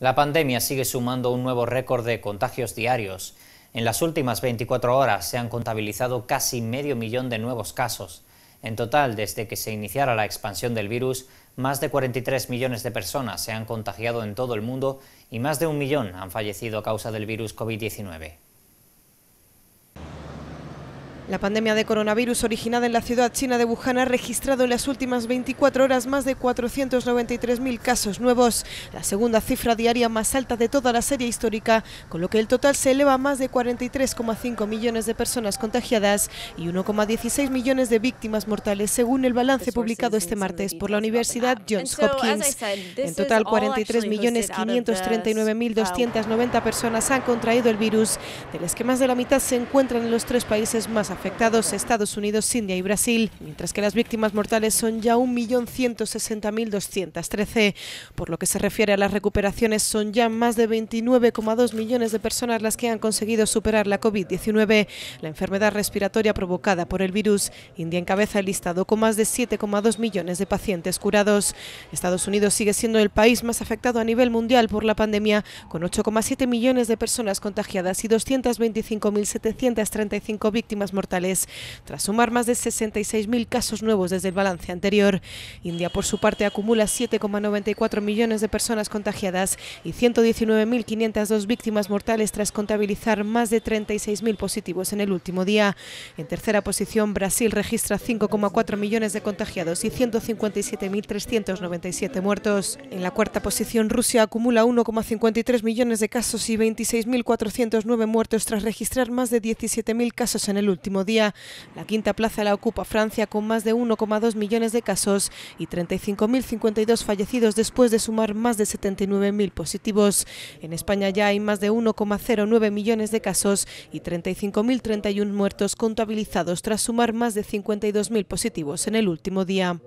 La pandemia sigue sumando un nuevo récord de contagios diarios. En las últimas 24 horas se han contabilizado casi medio millón de nuevos casos. En total, desde que se iniciara la expansión del virus, más de 43 millones de personas se han contagiado en todo el mundo y más de un millón han fallecido a causa del virus COVID-19. La pandemia de coronavirus originada en la ciudad china de Wuhan ha registrado en las últimas 24 horas más de 493.000 casos nuevos, la segunda cifra diaria más alta de toda la serie histórica, con lo que el total se eleva a más de 43,5 millones de personas contagiadas y 1,16 millones de víctimas mortales, según el balance publicado este martes por la Universidad Johns Hopkins. En total, 43.539.290 personas han contraído el virus, de las que más de la mitad se encuentran en los tres países más afectados Estados Unidos, India y Brasil, mientras que las víctimas mortales son ya 1.160.213. Por lo que se refiere a las recuperaciones, son ya más de 29,2 millones de personas las que han conseguido superar la COVID-19, la enfermedad respiratoria provocada por el virus. India encabeza el listado con más de 7,2 millones de pacientes curados. Estados Unidos sigue siendo el país más afectado a nivel mundial por la pandemia, con 8,7 millones de personas contagiadas y 225.735 víctimas mortales mortales, tras sumar más de 66.000 casos nuevos desde el balance anterior. India, por su parte, acumula 7,94 millones de personas contagiadas y 119.502 víctimas mortales tras contabilizar más de 36.000 positivos en el último día. En tercera posición, Brasil registra 5,4 millones de contagiados y 157.397 muertos. En la cuarta posición, Rusia acumula 1,53 millones de casos y 26.409 muertos tras registrar más de 17.000 casos en el último día. La quinta plaza la ocupa Francia con más de 1,2 millones de casos y 35.052 fallecidos después de sumar más de 79.000 positivos. En España ya hay más de 1,09 millones de casos y 35.031 muertos contabilizados tras sumar más de 52.000 positivos en el último día.